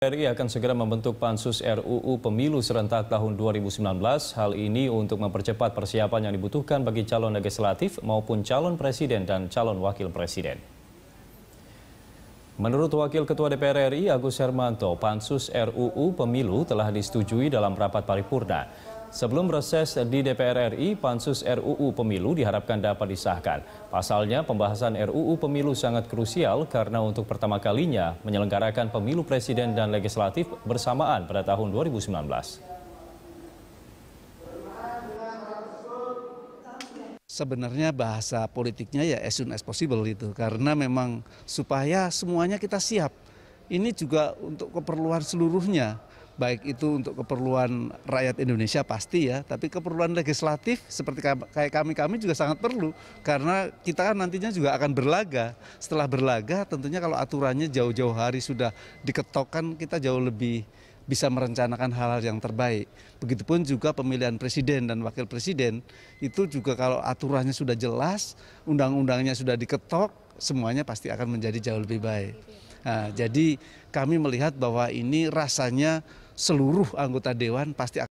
RI akan segera membentuk pansus RUU Pemilu serentak tahun 2019. Hal ini untuk mempercepat persiapan yang dibutuhkan bagi calon legislatif maupun calon presiden dan calon wakil presiden. Menurut Wakil Ketua DPR RI Agus Hermanto, pansus RUU Pemilu telah disetujui dalam rapat paripurna. Sebelum reses di DPR RI, pansus RUU Pemilu diharapkan dapat disahkan. Pasalnya, pembahasan RUU Pemilu sangat krusial karena untuk pertama kalinya menyelenggarakan pemilu presiden dan legislatif bersamaan pada tahun 2019. Sebenarnya bahasa politiknya ya as soon as possible itu karena memang supaya semuanya kita siap. Ini juga untuk keperluan seluruhnya baik itu untuk keperluan rakyat Indonesia pasti ya, tapi keperluan legislatif seperti kayak kami-kami juga sangat perlu karena kita kan nantinya juga akan berlaga. Setelah berlaga tentunya kalau aturannya jauh-jauh hari sudah diketokkan kita jauh lebih bisa merencanakan hal-hal yang terbaik. Begitupun juga pemilihan presiden dan wakil presiden itu juga kalau aturannya sudah jelas, undang-undangnya sudah diketok, semuanya pasti akan menjadi jauh lebih baik. Nah, jadi kami melihat bahwa ini rasanya seluruh anggota dewan pasti akan